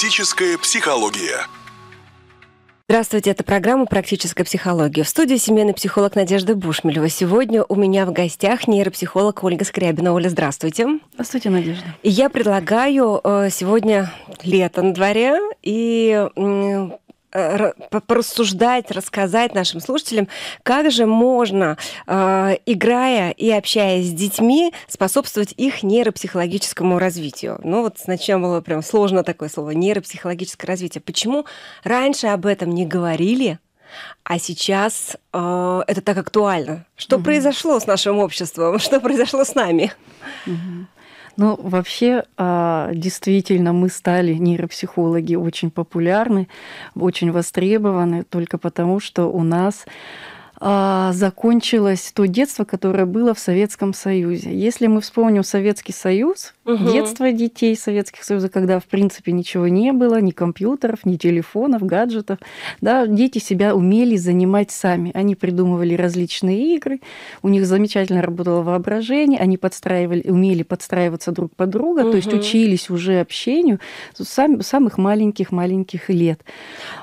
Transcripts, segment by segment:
Практическая психология. Здравствуйте, это программа «Практическая психология». В студии семейный психолог Надежда Бушмелева. Сегодня у меня в гостях нейропсихолог Ольга Скрябина. Оля, здравствуйте. Здравствуйте, Надежда. И я предлагаю э, сегодня лето на дворе, и Э, порассуждать, рассказать нашим слушателям, как же можно, э, играя и общаясь с детьми, способствовать их нейропсихологическому развитию. Ну вот сначала было прям сложно такое слово, нейропсихологическое развитие. Почему раньше об этом не говорили, а сейчас э, это так актуально. Что угу. произошло с нашим обществом? Что произошло с нами? Угу. Ну, вообще, а, действительно, мы стали, нейропсихологи, очень популярны, очень востребованы, только потому, что у нас а, закончилось то детство, которое было в Советском Союзе. Если мы вспомним Советский Союз, угу. детство детей Советских Союза, когда в принципе ничего не было, ни компьютеров, ни телефонов, гаджетов, да, дети себя умели занимать сами. Они придумывали различные игры, у них замечательно работало воображение, они подстраивали, умели подстраиваться друг под друга, угу. то есть учились уже общению с сам, самых маленьких маленьких лет.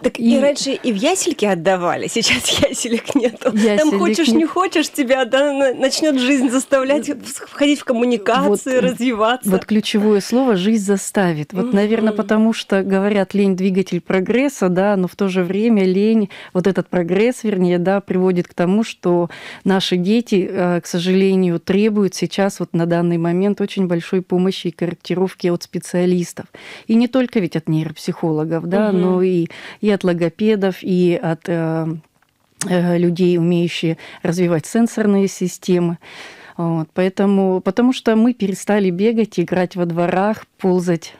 Так и... и раньше и в ясельке отдавали, сейчас яселек нет что я там хочешь, не... не хочешь, тебя да, начнет жизнь заставлять входить в коммуникации, вот, развиваться. Вот ключевое слово «жизнь заставит». Вот, наверное, потому что, говорят, лень – двигатель прогресса, да, но в то же время лень, вот этот прогресс, вернее, да, приводит к тому, что наши дети, э, к сожалению, требуют сейчас вот на данный момент очень большой помощи и корректировки от специалистов. И не только ведь от нейропсихологов, да, угу. но и, и от логопедов, и от э, Э, людей, умеющие развивать сенсорные системы. Вот, поэтому, потому что мы перестали бегать, играть во дворах, ползать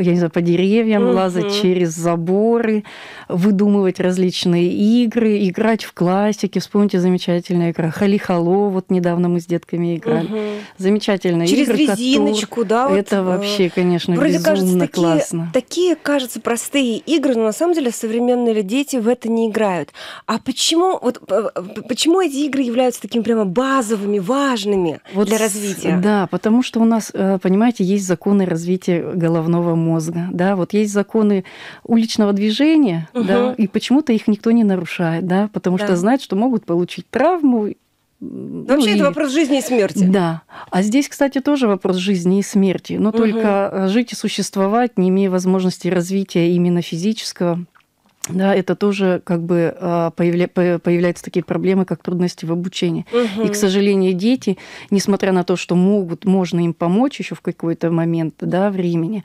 я не знаю, по деревьям угу. лазать через заборы, выдумывать различные игры, играть в классики. Вспомните замечательная игра Халихало, вот недавно мы с детками играли. Угу. Замечательная через игра. Через резиночку, Катур. да? Вот, это э, вообще, конечно, вроде безумно кажется, такие, классно. Такие, кажется, простые игры, но на самом деле современные дети в это не играют. А почему, вот, э, почему эти игры являются такими прямо базовыми, важными вот, для развития? Да, потому что у нас, э, понимаете, есть законы развития головного мозга мозга, да, вот есть законы уличного движения, угу. да, и почему-то их никто не нарушает, да, потому да. что знают, что могут получить травму ну, Вообще и... это вопрос жизни и смерти. Да. А здесь, кстати, тоже вопрос жизни и смерти. Но угу. только э, жить и существовать, не имея возможности развития именно физического, да, это тоже как бы а, появля... появляются такие проблемы, как трудности в обучении. Угу. И, к сожалению, дети, несмотря на то, что могут, можно им помочь еще в какой-то момент да, времени,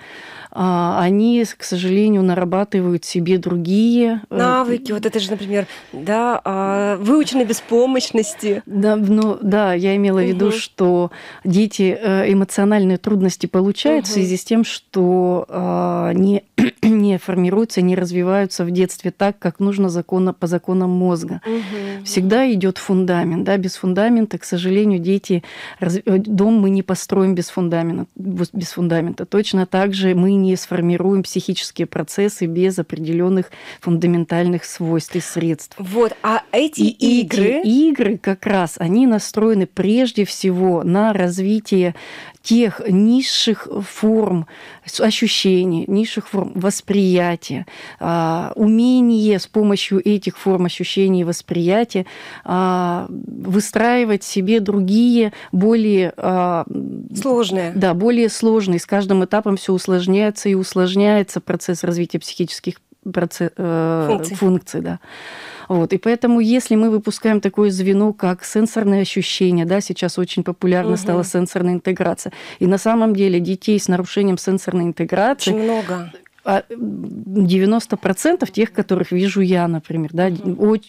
а, они, к сожалению, нарабатывают себе другие э, навыки. Вот это же, например, да, а, выучены беспомощности. Да, ну, да, я имела в виду, угу. что дети э, эмоциональные трудности получают угу. в связи с тем, что не, не формируются, не развиваются в детстве следствие так, как нужно законно, по законам мозга. Угу. Всегда идет фундамент. Да? Без фундамента, к сожалению, дети... Э, дом мы не построим без фундамента. Без фундамента. Точно так же мы не сформируем психические процессы без определенных фундаментальных свойств и средств. Вот, а эти и игры... Эти игры как раз, они настроены прежде всего на развитие тех низших форм ощущений, низших форм восприятия, а, умение с помощью этих форм ощущений и восприятия а, выстраивать себе другие, более... А, сложные. Да, более сложные. С каждым этапом все усложняется и усложняется процесс развития психических процесс, э, функций. да. Вот. И поэтому, если мы выпускаем такое звено, как сенсорные ощущения, да, сейчас очень популярна угу. стала сенсорная интеграция. И на самом деле детей с нарушением сенсорной интеграции... Очень много 90% а, тех, которых вижу я, например, да,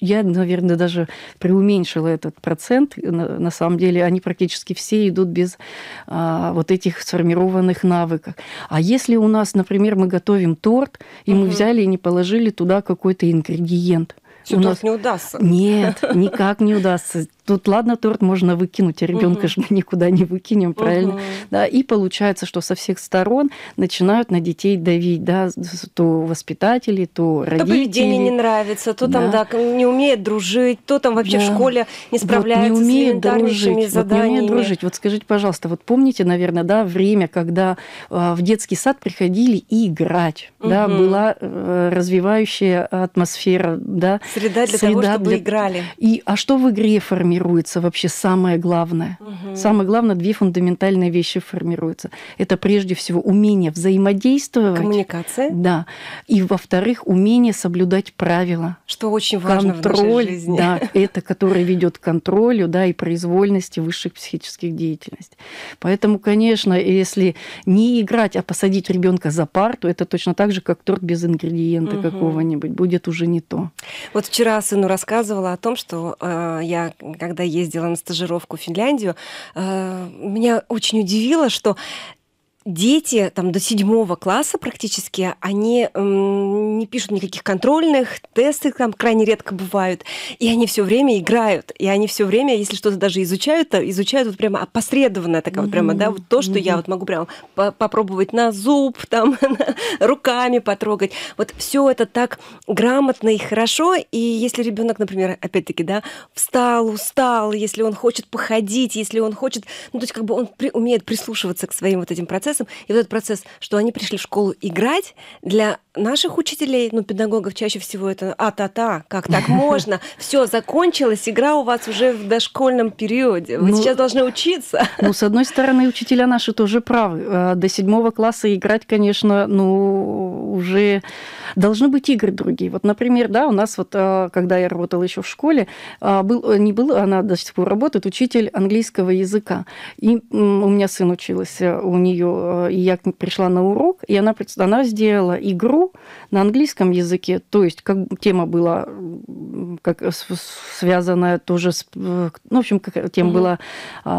я, наверное, даже преуменьшила этот процент. На самом деле они практически все идут без а, вот этих сформированных навыков. А если у нас, например, мы готовим торт, и угу. мы взяли и не положили туда какой-то ингредиент, все у нас не удастся. Нет, никак не удастся. Тут, ладно, торт можно выкинуть, а ребенка угу. же мы никуда не выкинем, правильно? Угу. Да, и получается, что со всех сторон начинают на детей давить, да, то воспитатели, то родители. То поведение не нравится, то да. там, да, не умеет дружить, то там вообще да. в школе не справляется вот не умеет с элементарнейшими дружить, заданиями. Вот не умеет дружить. Вот скажите, пожалуйста, вот помните, наверное, да, время, когда а, в детский сад приходили и играть, угу. да, была э, развивающая атмосфера, да. Среда для среда того, чтобы для... играли. И, а что в игре формируется? формируется вообще самое главное. Угу. Самое главное, две фундаментальные вещи формируются. Это прежде всего умение взаимодействовать. Коммуникация. Да. И во-вторых, умение соблюдать правила. Что очень важно Контроль, в нашей жизни. Да, это которое ведет к контролю да, и произвольности высших психических деятельностей. Поэтому, конечно, если не играть, а посадить ребенка за парту, это точно так же, как торт без ингредиента угу. какого-нибудь. Будет уже не то. Вот вчера сыну рассказывала о том, что э, я, когда ездила на стажировку в Финляндию, э, меня очень удивило, что дети там, до седьмого класса практически, они эм, не пишут никаких контрольных, тесты там крайне редко бывают, и они все время играют, и они все время, если что-то даже изучают, то изучают вот прямо опосредованно, такая mm-hmm. вот прямо, да, вот то, что mm-hmm. я вот могу прямо попробовать на зуб, там, руками потрогать. Вот все это так грамотно и хорошо, и если ребенок, например, опять-таки, да, встал, устал, если он хочет походить, если он хочет, ну, то есть как бы он при, умеет прислушиваться к своим вот этим процессам, процессом. И вот этот процесс, что они пришли в школу играть, для наших учителей, ну, педагогов чаще всего это а-та-та, как так можно? Все, закончилось, игра у вас уже в дошкольном периоде. Вы ну, сейчас должны учиться. Ну, с одной стороны, учителя наши тоже правы. Э, до седьмого класса играть, конечно, ну, уже должны быть игры другие. Вот, например, да, у нас вот, э, когда я работала еще в школе, э, был, не был, она до сих пор работает, учитель английского языка. И у меня сын учился у нее Э, и я пришла на урок, и она, она сделала игру на английском языке, то есть как, тема была как связанная тоже с... Э, ну, в общем, как, тем угу. была,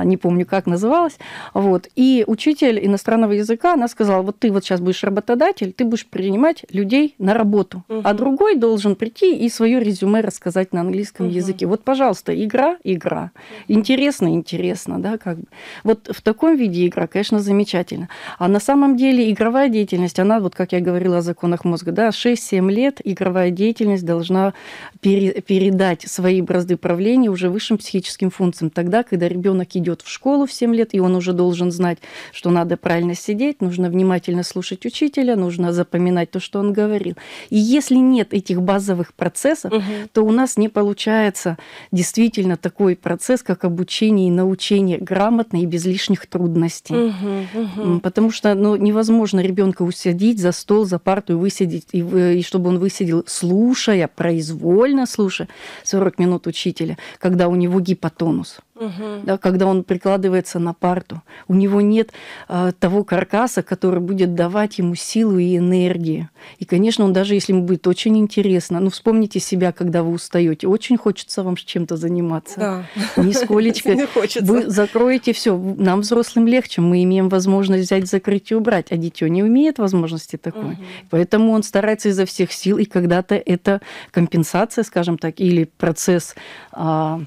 не помню, как называлась. Вот. И учитель иностранного языка, она сказала, вот ты вот сейчас будешь работодатель, ты будешь принимать людей на работу, угу. а другой должен прийти и свое резюме рассказать на английском угу. языке. Вот, пожалуйста, игра, игра. Угу. Интересно, интересно, да, как бы. Вот в таком виде игра, конечно, замечательно. А на самом деле игровая деятельность, она, вот как я говорила о законах мозга, да, 6-7 лет игровая деятельность должна пере, передать свои бразды правления уже высшим психическим функциям. Тогда, когда ребенок идет в школу в 7 лет, и он уже должен знать, что надо правильно сидеть, нужно внимательно слушать учителя, нужно запоминать то, что он говорил. И если нет этих базовых процессов, угу. то у нас не получается действительно такой процесс, как обучение и научение грамотно и без лишних трудностей. Угу, угу. Потому что ну, невозможно ребенка усадить за стол, за парту и высидеть, и, и чтобы он высидел, слушая, произвольно слушая больше 40 минут учителя, когда у него гипотонус угу. да, когда он прикладывается на парту. У него нет э, того каркаса, который будет давать ему силу и энергию. И, конечно, он даже если ему будет очень интересно, ну вспомните себя, когда вы устаете, очень хочется вам чем-то заниматься. Да. Нисколечко. Вы закроете все. Нам взрослым легче, мы имеем возможность взять, закрыть и убрать, а дитё не умеет возможности такой. Поэтому он старается изо всех сил, и когда-то это компенсация, скажем так, или процесс а,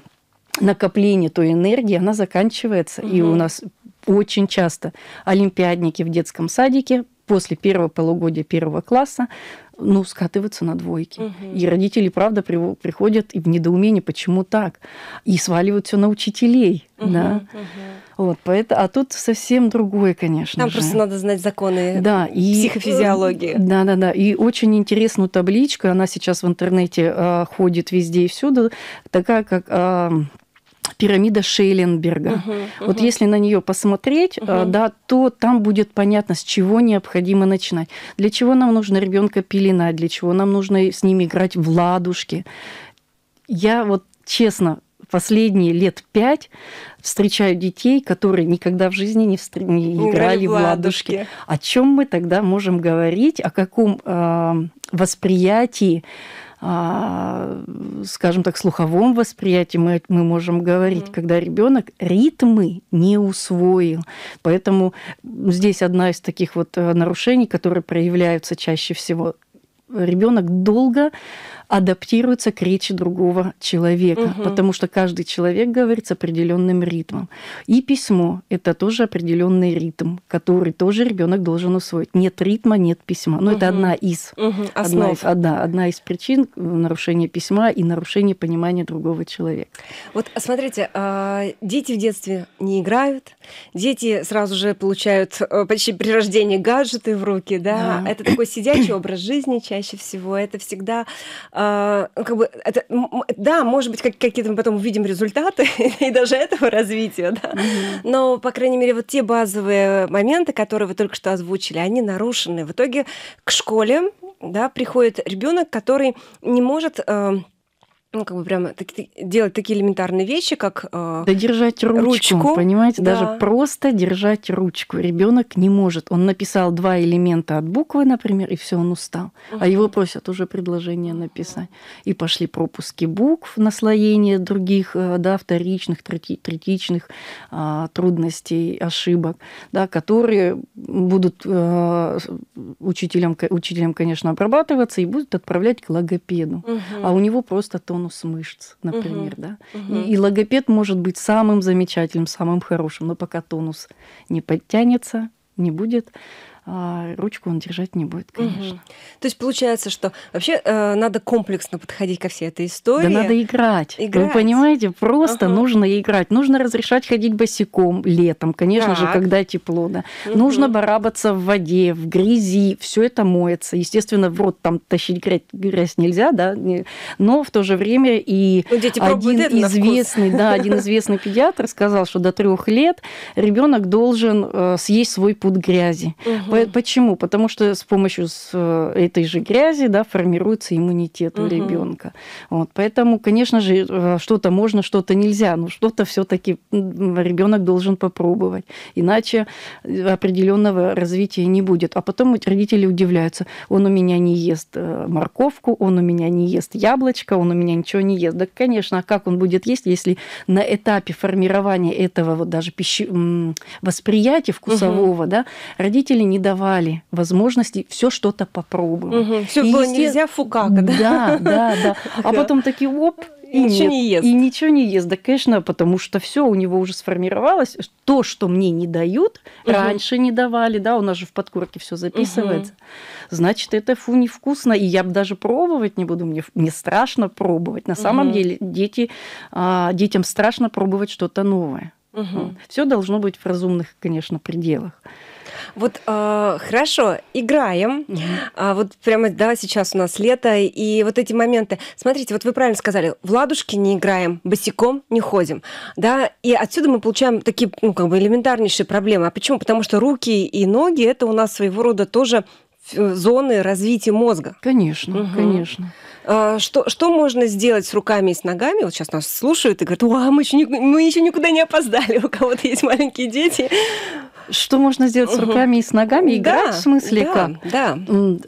накопление той энергии, она заканчивается. Угу. И у нас очень часто олимпиадники в детском садике после первого полугодия первого класса ну, скатываются на двойки. Угу. И родители, правда, приходят и в недоумении почему так. И сваливают все на учителей. Угу, да? угу. Вот, поэтому, а тут совсем другое, конечно. Там же. просто надо знать законы да, и, э, психофизиологии. Да, да, да. И очень интересную табличку, она сейчас в интернете э, ходит везде и всюду, такая как... Э, пирамида Шейленберга. Угу, угу. Вот если на нее посмотреть, угу. да, то там будет понятно, с чего необходимо начинать. Для чего нам нужно ребенка пеленать, для чего нам нужно с ним играть в ладушки. Я вот честно последние лет пять встречаю детей, которые никогда в жизни не, встр... не играли в ладушки. ладушки. О чем мы тогда можем говорить? О каком э, восприятии? А, скажем так, слуховом восприятии мы, мы можем говорить, mm-hmm. когда ребенок ритмы не усвоил. Поэтому здесь одна из таких вот э, нарушений, которые проявляются чаще всего ребенок долго адаптируется к речи другого человека, угу. потому что каждый человек говорит с определенным ритмом. И письмо – это тоже определенный ритм, который тоже ребенок должен усвоить. Нет ритма, нет письма. Но угу. это одна из, угу. одна, из одна, одна из причин нарушения письма и нарушения понимания другого человека. Вот смотрите, а, дети в детстве не играют, дети сразу же получают э, почти при рождении гаджеты в руки, да? да. Это такой сидячий образ жизни чаще всего. Это всегда, э, как бы, это, да, может быть, как, какие-то мы потом увидим результаты и даже этого развития, да. Mm-hmm. Но, по крайней мере, вот те базовые моменты, которые вы только что озвучили, они нарушены. В итоге к школе да, приходит ребенок, который не может э, ну, как бы прямо так, делать такие элементарные вещи, как э, да держать ручку, ручку, понимаете, да. даже просто держать ручку. Ребенок не может. Он написал два элемента от буквы, например, и все, он устал. Угу. А его просят уже предложение написать. И пошли пропуски букв, наслоение других, э, да, вторичных, третичных а, трудностей, ошибок, да, которые будут а, э, учителям, учителям, конечно, обрабатываться и будут отправлять к логопеду. Угу. А у него просто тон тонус мышц, например, угу. да. Угу. И, и логопед может быть самым замечательным, самым хорошим, но пока тонус не подтянется, не будет, а ручку он держать не будет, конечно. Угу. То есть получается, что вообще э, надо комплексно подходить ко всей этой истории. Да надо играть. играть. Вы понимаете, просто ага. нужно играть. Нужно разрешать ходить босиком летом, конечно так. же, когда тепло. Да. Угу. Нужно барабаться в воде, в грязи, все это моется. Естественно, в рот там тащить грязь, грязь нельзя, да, но в то же время и ну, дети один известный, да, один известный педиатр сказал, что до трех лет ребенок должен э, съесть свой пуд грязи. Угу Почему? Потому что с помощью э, этой же грязи да, формируется иммунитет угу. у ребенка. Вот. Поэтому, конечно же, э, что-то можно, что-то нельзя, но что-то все-таки ребенок должен попробовать. Иначе э, определенного развития не будет. А потом родители удивляются, он у меня не ест морковку, он у меня не ест яблочко, он у меня ничего не ест. Да, конечно, а как он будет есть, если на этапе формирования этого вот даже пищи... восприятия вкусового, угу. да, родители не давали возможности все что-то попробовать. Угу. Все было есте... нельзя фукака, да? Да, да, да. А потом такие оп, и, ничего нет, не ест. И ничего не ест, да, конечно, потому что все у него уже сформировалось. То, что мне не дают, угу. раньше не давали, да, у нас же в подкорке все записывается. Угу. Значит, это фу невкусно, и я бы даже пробовать не буду, мне, мне страшно пробовать. На самом деле дети, а, детям страшно пробовать что-то новое. Угу. Все должно быть в разумных, конечно, пределах. Вот э, хорошо, играем. А вот прямо да, сейчас у нас лето, и вот эти моменты. Смотрите, вот вы правильно сказали, в ладушки не играем, босиком не ходим. Да, и отсюда мы получаем такие, ну, как бы элементарнейшие проблемы. А почему? Потому что руки и ноги это у нас своего рода тоже э, зоны развития мозга. Конечно, угу. конечно. А, что, что можно сделать с руками и с ногами? Вот сейчас нас слушают и говорят, а мы еще, мы еще никуда не опоздали, у кого-то есть маленькие дети. Что можно сделать с руками и с ногами? Играть да, в смысле да, как? Да.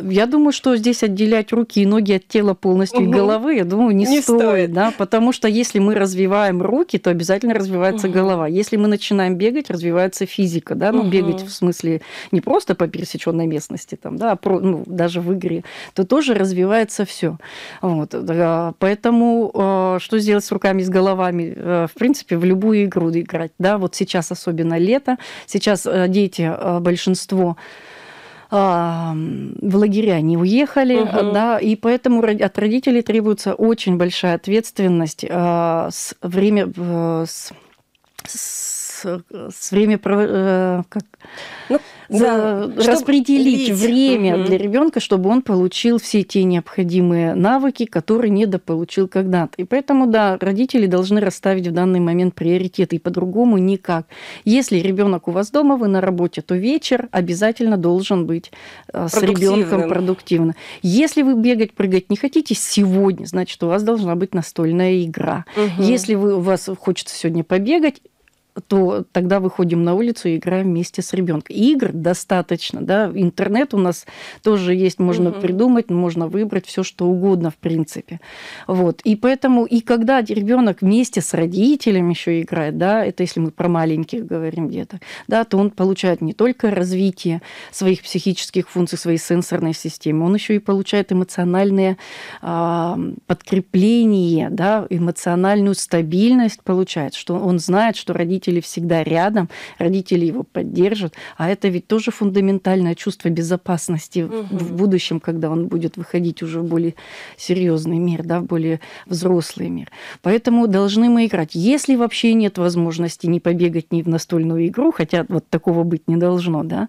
Я думаю, что здесь отделять руки и ноги от тела полностью угу. и головы, я думаю, не, не стоит, стоит, да, потому что если мы развиваем руки, то обязательно развивается угу. голова. Если мы начинаем бегать, развивается физика, да, ну угу. бегать в смысле не просто по пересеченной местности, там, да, а про, ну, даже в игре, то тоже развивается все. Вот. Поэтому а, что сделать с руками и с головами? Э, в принципе, в любую игру играть, да, вот сейчас особенно лето, сейчас Э, дети э, большинство а, в лагеря не уехали, угу. да, и поэтому от родителей требуется очень большая ответственность а, с время с, с с время э, как ну, за, да, распределить чтобы... время угу. для ребенка, чтобы он получил все те необходимые навыки, которые недополучил когда-то. И поэтому, да, родители должны расставить в данный момент приоритеты, и по-другому никак. Если ребенок у вас дома, вы на работе, то вечер обязательно должен быть э, с ребенком продуктивно. Если вы бегать, прыгать не хотите сегодня, значит, у вас должна быть настольная игра. Угу. Если вы, у вас хочется сегодня побегать, то тогда выходим на улицу и играем вместе с ребенком. Игр достаточно, да, интернет у нас тоже есть, можно угу. придумать, можно выбрать все что угодно, в принципе. Вот. И поэтому, и когда ребенок вместе с родителем еще играет, да, это если мы про маленьких говорим где-то, да, то он получает не только развитие своих психических функций, своей сенсорной системы, он еще и получает эмоциональное э, а, подкрепление, да, эмоциональную стабильность получает, что он знает, что родители родители всегда рядом, родители его поддержат. А это ведь тоже фундаментальное чувство безопасности угу. в будущем, когда он будет выходить уже в более серьезный мир, да, в более взрослый мир. Поэтому должны мы играть. Если вообще нет возможности не побегать ни в настольную игру, хотя вот такого быть не должно, да,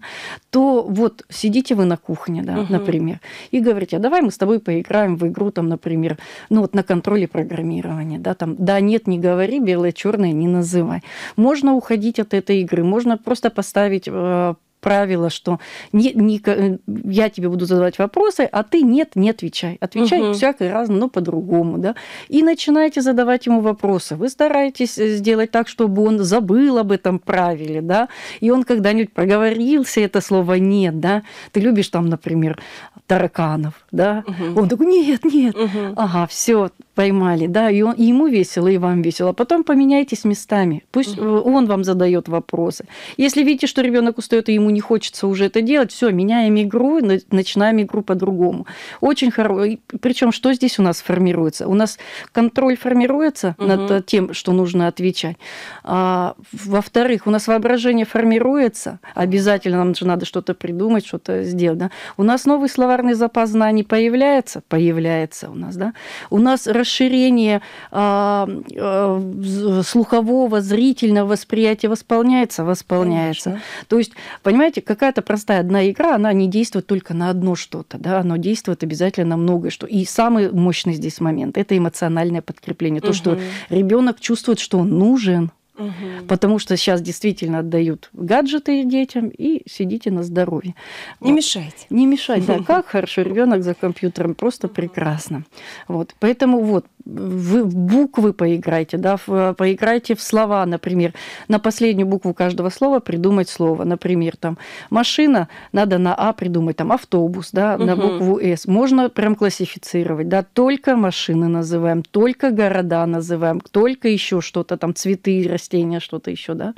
то вот сидите вы на кухне, да, угу. например, и говорите, а давай мы с тобой поиграем в игру, там, например, ну вот на контроле программирования, да, там, да, нет, не говори, белое, черное не называй можно уходить от этой игры, можно просто поставить э, правило, что не, не, э, я тебе буду задавать вопросы, а ты нет, не отвечай. Отвечай угу. всякое разное, но по-другому. Да? И начинаете задавать ему вопросы. Вы стараетесь э, сделать так, чтобы он забыл об этом правиле, да, и он когда-нибудь проговорился это слово «нет», да. Ты любишь там, например, тараканов, да, угу. он такой «нет, нет», угу. ага, все поймали, да, и, он, и ему весело, и вам весело. Потом поменяйтесь местами. Пусть угу. он вам задает вопросы. Если видите, что ребенок устает, ему ему не хочется уже это делать, все, меняем игру, начинаем игру по-другому. Очень хорошо. Причем что здесь у нас формируется? У нас контроль формируется угу. над э, тем, что нужно отвечать. А, во-вторых, у нас воображение формируется, обязательно нам же надо что-то придумать, что-то сделать. Да? У нас новый словарный запас знаний появляется, появляется у нас, да. У нас расширение а, а, слухового, зрительного восприятия восполняется, восполняется. Конечно. То есть, понимаете, понимаете, какая-то простая одна игра, она не действует только на одно что-то, да, Она действует обязательно на многое что. И самый мощный здесь момент – это эмоциональное подкрепление, то, угу. что ребенок чувствует, что он нужен, угу. потому что сейчас действительно отдают гаджеты детям и сидите на здоровье. Не вот. мешайте. Не мешать, да. Как хорошо ребенок за компьютером, просто прекрасно. Вот, поэтому вот вы в буквы поиграйте, да, поиграйте в слова, например, на последнюю букву каждого слова придумать слово, например, там машина, надо на А придумать, там автобус, да, угу. на букву С. Можно прям классифицировать, да, только машины называем, только города называем, только еще что-то там цветы, растения чтение, что-то еще, да.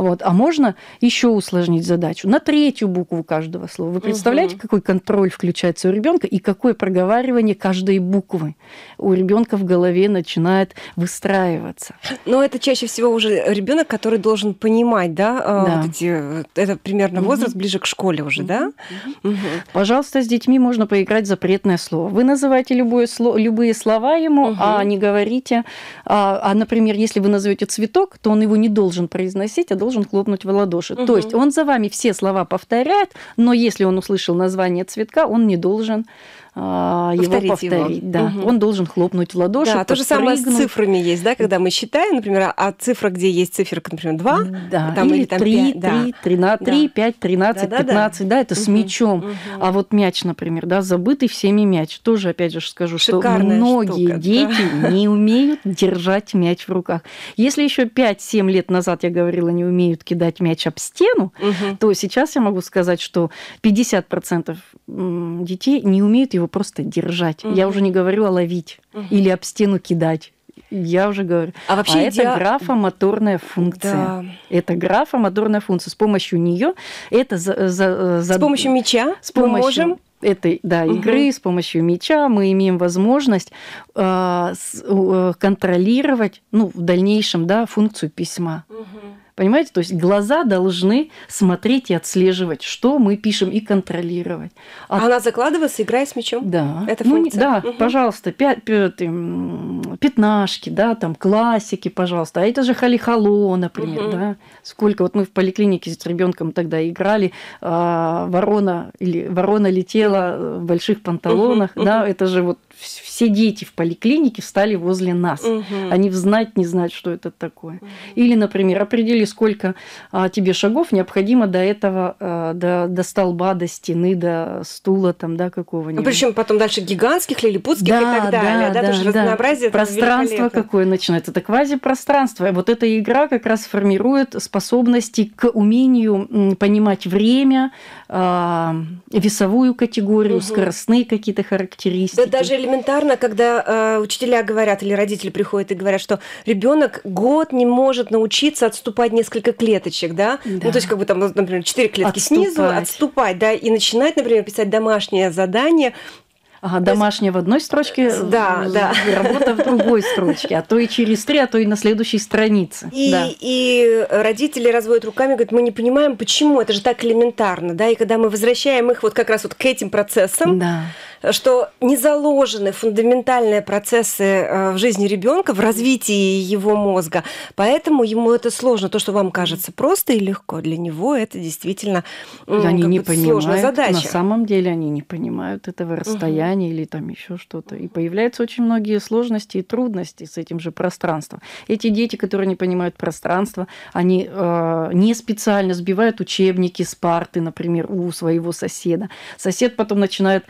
Вот. А можно еще усложнить задачу на третью букву каждого слова. Вы представляете, угу. какой контроль включается у ребенка и какое проговаривание каждой буквы у ребенка в голове начинает выстраиваться. Но ну, это чаще всего уже ребенок, который должен понимать, да, а, да. Вот эти, это примерно возраст угу. ближе к школе уже, угу. да? Угу. Пожалуйста, с детьми можно поиграть запретное слово. Вы называете любое слово, любые слова ему, угу. а не говорите. А, а, например, если вы назовете цветок, то он его не должен произносить, а должен должен хлопнуть в ладоши. Угу. То есть он за вами все слова повторяет, но если он услышал название цветка, он не должен а, повторить его повторить. Его. Да. Угу. Он должен хлопнуть в ладоши. Да, то же самое с цифрами есть, да, когда мы считаем, например, а цифра, где есть циферка, например, 2, да. там, или, или там 3, 5, 3, 3, да. 3, 5, 13, да, 15, да, да. да это угу. с мячом. Угу. А вот мяч, например, да, забытый всеми мяч. Тоже, опять же, скажу, Шикарная что многие штука, дети да. не умеют держать мяч в руках. Если еще 5-7 лет назад я говорила, не умеют кидать мяч об стену, угу. то сейчас я могу сказать, что 50% детей не умеют его его просто держать. Угу. Я уже не говорю о а ловить угу. или об стену кидать. Я уже говорю. А вообще а иде... это графомоторная функция. Да. Это графомоторная функция. С помощью нее это за, за, э, за... с помощью мяча с помощью... мы можем этой да, игры, угу. с помощью мяча мы имеем возможность э, с, э, контролировать ну, в дальнейшем да, функцию письма. Угу. Понимаете? То есть глаза должны смотреть и отслеживать, что мы пишем, и контролировать. От... А Она закладывается, играя с мячом? Да. Это ну, Да, угу. пожалуйста, пя... пятнашки, да, там классики, пожалуйста. А это же халихало, например, угу. да. Сколько вот мы в поликлинике с ребенком тогда играли, а, ворона, или, ворона летела э, в больших панталонах, угу, да, угу. это же вот все дети в поликлинике встали возле нас. Угу. Они знать не знают, что это такое. Угу. Или, например, определи, сколько а, тебе шагов необходимо до этого, а, до, до столба, до стены, до стула там, да, какого-нибудь. Ну, причем потом дальше гигантских, лилипутских да, и так далее. Да, да, да тоже да. разнообразие. Пространство какое начинается. Это квази-пространство. И вот эта игра как раз формирует способности к умению понимать время, а, весовую категорию, угу. скоростные какие-то характеристики. Да даже элементарно, когда э, учителя говорят или родители приходят и говорят, что ребенок год не может научиться отступать несколько клеточек, да? да. Ну, то есть, как бы там, например, четыре клетки отступать. снизу, отступать, да, и начинать, например, писать домашнее задание Ага, домашняя есть... в одной строчке, э, да, э, да. работа в другой строчке, а то и через три, а то и на следующей странице. И, да. и родители разводят руками, говорят, мы не понимаем, почему, это же так элементарно, да, и когда мы возвращаем их вот как раз вот к этим процессам, да. что не заложены фундаментальные процессы э, в жизни ребенка, в развитии его мозга, поэтому ему это сложно, то, что вам кажется просто и легко, для него это действительно и они не понимают, сложная задача. На самом деле они не понимают этого расстояния состояние или там еще что-то. И появляются очень многие сложности и трудности с этим же пространством. Эти дети, которые не понимают пространство, они э, не специально сбивают учебники с парты, например, у своего соседа. Сосед потом начинает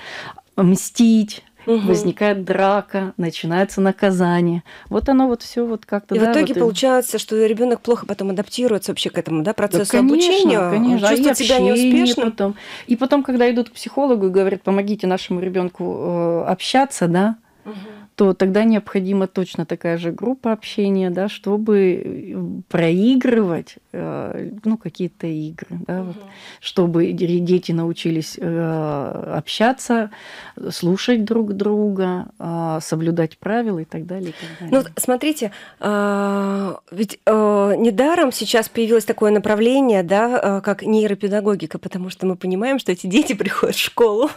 а, мстить, угу. возникает драка, начинается наказание. Вот оно вот все вот как-то. И да, в итоге вот получается, что ребенок плохо потом адаптируется вообще к этому, да, процессу да, конечно, обучения, конечно. Он а чувствует а себя неуспешным. Потом. И потом, когда идут к психологу и говорят, помогите нашему ребенку э, общаться, да, то тогда необходима точно такая же группа общения, да, чтобы э, проигрывать э, ну, какие-то игры, да, угу. вот, чтобы дети научились э, общаться, слушать друг друга, соблюдать правила и так далее. И так далее. Ну, смотрите, ведь недаром сейчас появилось такое направление, да, как нейропедагогика, потому что мы понимаем, что эти дети приходят в школу,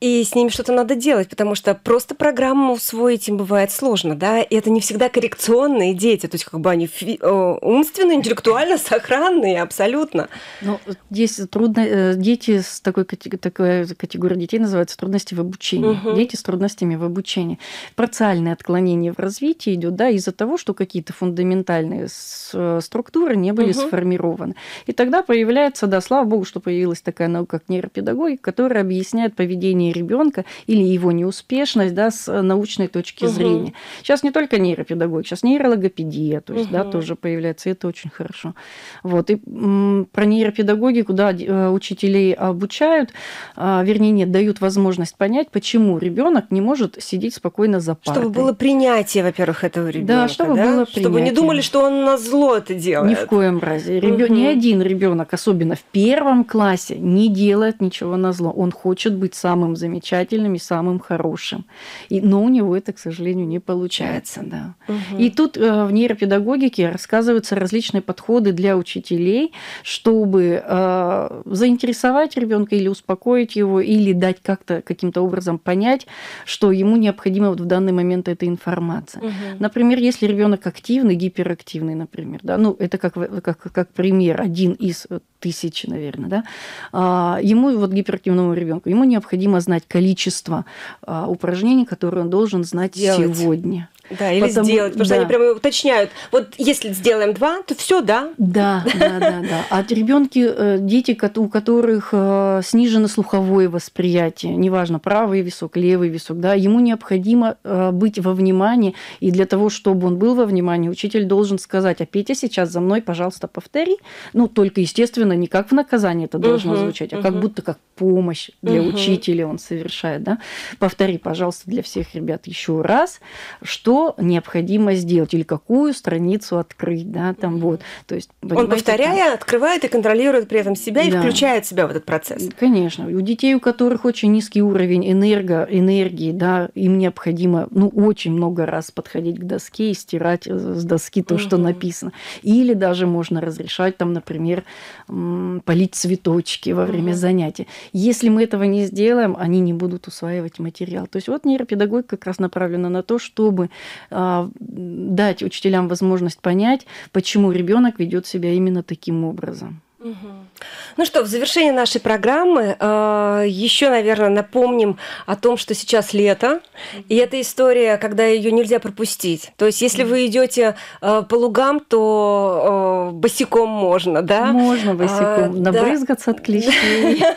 и с ними что-то надо делать, потому что просто программу усвоить им бывает сложно, да, и это не всегда коррекционные дети, то есть как бы они фи- э, умственно, интеллектуально сохранные абсолютно. Ну, есть трудно, э, дети с такой, такой категорией детей называются трудности в обучении, угу. дети с трудностями в обучении. Парциальное отклонение в развитии идет, да, из-за того, что какие-то фундаментальные э, структуры не были угу. сформированы. И тогда появляется, да, слава богу, что появилась такая наука, как нейропедагогика, которая объясняет поведение обучение ребенка или его неуспешность да, с э, научной точки угу. зрения. Сейчас не только нейропедагог, сейчас нейрологопедия, то есть, угу. да, тоже появляется, и это очень хорошо. Вот. И про нейропедагогику, да, э, учителей обучают, а, вернее, нет, дают возможность понять, почему ребенок не может сидеть спокойно за партой. Чтобы было принятие, во-первых, этого ребенка. Да, чтобы да? было принятие. Чтобы не думали, что он на зло это делает. Ни в коем разе. Ребё... Угу. Ни один ребенок, особенно в первом классе, не делает ничего на зло. Он хочет быть самым замечательным и самым хорошим. И, но у него это, к сожалению, не получается. Да. Угу. И тут э, в нейропедагогике рассказываются различные подходы для учителей, чтобы э, заинтересовать ребенка или успокоить его, или дать как-то каким-то образом понять, что ему необходима вот в данный момент эта информация. Угу. Например, если ребенок активный, гиперактивный, например, да, ну это как, как, как пример, один из тысячи, наверное, да, а, ему вот гиперактивному ребенку, ему необходимо знать количество а, упражнений, которые он должен знать Делать. сегодня. Да, или потому, сделать, потому да. что они прямо уточняют. Вот если сделаем два, то все, да? Да, да, да, да. А ребенки, э, дети, у которых э, снижено слуховое восприятие, неважно, правый висок, левый висок, да, ему необходимо э, быть во внимании, и для того, чтобы он был во внимании, учитель должен сказать, а Петя сейчас за мной, пожалуйста, повтори. Ну, только, естественно, не как в наказание это должно угу, звучать, а угу. как будто как помощь для угу. учителя он совершает, да. Повтори, пожалуйста, для всех ребят еще раз, что необходимо сделать или какую страницу открыть, да, там вот. То есть, Он, повторяя, там... открывает и контролирует при этом себя да. и включает себя в этот процесс. Конечно. У детей, у которых очень низкий уровень энерго, энергии, да, им необходимо, ну, очень много раз подходить к доске и стирать с доски то, угу. что написано. Или даже можно разрешать там, например, полить цветочки во время угу. занятий. Если мы этого не сделаем, они не будут усваивать материал. То есть вот нейропедагогика как раз направлена на то, чтобы а, дать учителям возможность понять, почему ребенок ведет себя именно таким образом. Ну что, в завершении нашей программы э, еще, наверное, напомним о том, что сейчас лето, и эта история, когда ее нельзя пропустить. То есть, если вы идете э, по лугам, то э, босиком можно, да? Можно а, босиком, а, набрызгаться да. от клещей.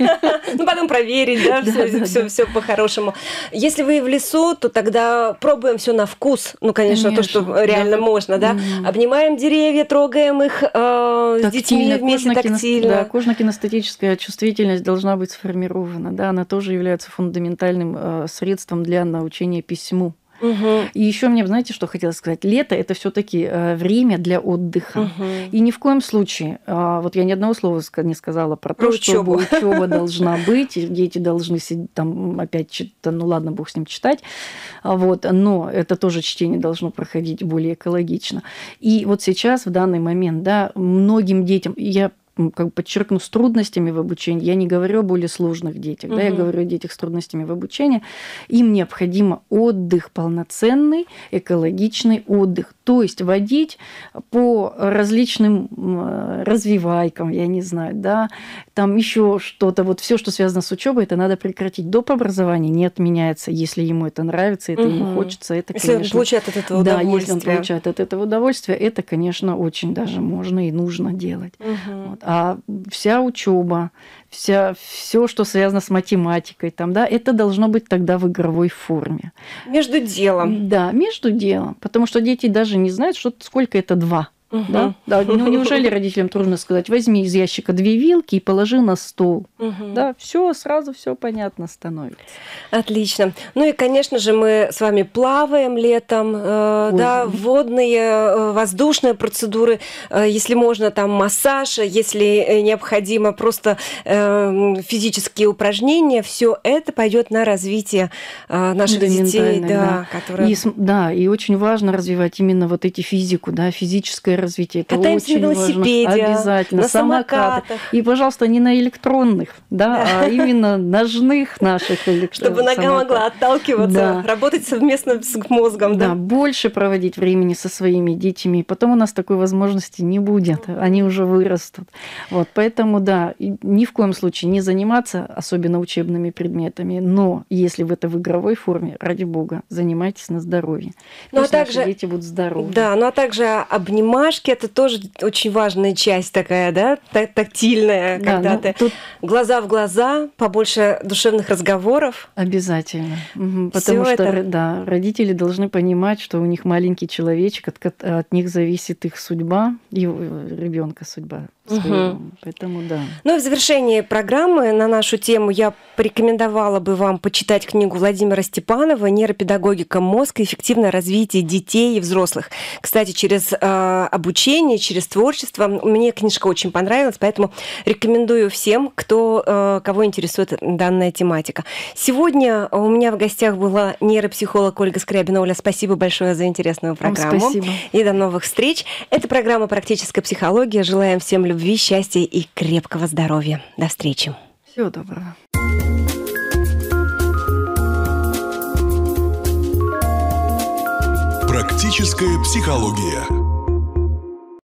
Ну, потом проверить, да, все по-хорошему. Если вы в лесу, то тогда пробуем все на вкус, ну, конечно, то, что реально можно, да? Обнимаем деревья, трогаем их, э, тактильно, с детьми вместе тактильно. Да, кожно-кинестетическая чувствительность должна быть сформирована. Да, она тоже является фундаментальным э, средством для научения письму. Угу. И еще мне, знаете, что хотела сказать? Лето это все-таки э, время для отдыха. Угу. И ни в коем случае, а, вот я ни одного слова не сказала про, то, учебу. что учеба должна быть, дети должны сидеть там опять читать, ну ладно, бог с ним читать. А вот, но это тоже чтение должно проходить более экологично. И вот сейчас, в данный момент, да, многим детям, я как бы подчеркну, с трудностями в обучении. Я не говорю о более сложных детях, угу. да, я говорю о детях с трудностями в обучении. Им необходимо отдых полноценный, экологичный отдых то есть водить по различным э, развивайкам, я не знаю, да, там еще что-то, вот все, что связано с учебой, это надо прекратить. Доп. образование не отменяется, если ему это нравится, это угу. ему хочется, это, если конечно... Если он получает от этого да, удовольствие. Да, если он получает от этого удовольствие, это, конечно, очень даже можно и нужно делать. Угу. Вот. А вся учеба, вся, все, что связано с математикой, там, да, это должно быть тогда в игровой форме. Между делом. Да, между делом. Потому что дети даже не знают, что, сколько это два. Угу. Да? да? Ну, неужели родителям трудно сказать, возьми из ящика две вилки и положи на стол? Угу. Да, все сразу все понятно становится. Отлично. Ну и, конечно же, мы с вами плаваем летом, э, да, водные, э, воздушные процедуры, э, если можно, там массаж, если э, необходимо просто э, физические упражнения, все это пойдет на развитие э, наших детей, да, да. Которые... И, да, и очень важно развивать именно вот эти физику, да, физическое развитие. Это Катаемся очень на велосипеде, важно. Обязательно. На самокатах. И, пожалуйста, не на электронных, да, а именно ножных наших электронных. Чтобы нога могла отталкиваться, работать совместно с мозгом. Да, больше проводить времени со своими детьми. Потом у нас такой возможности не будет. Они уже вырастут. Вот, поэтому, да, ни в коем случае не заниматься, особенно учебными предметами. Но если в это в игровой форме, ради бога, занимайтесь на здоровье. Ну, а Пусть а также, дети будут здоровы. Да, ну а также обнимать обнимашки это тоже очень важная часть такая, да, тактильная, да, когда ну, ты тут... глаза в глаза, побольше душевных разговоров. Обязательно. Угу, потому Всё что да, родители должны понимать, что у них маленький человечек, от, от них зависит их судьба, и э, ребенка судьба. Угу. Поэтому да. Ну и в завершении программы на нашу тему я порекомендовала бы вам почитать книгу Владимира Степанова «Нейропедагогика. мозга: Эффективное развитие детей и взрослых». Кстати, через э, обучение, через творчество. Мне книжка очень понравилась, поэтому рекомендую всем, кто, э, кого интересует данная тематика. Сегодня у меня в гостях была нейропсихолог Ольга Скрябина. Оля, спасибо большое за интересную программу. Спасибо. И до новых встреч. Это программа «Практическая психология». Желаем всем любви, счастья и крепкого здоровья. До встречи. Всего доброго. Практическая психология.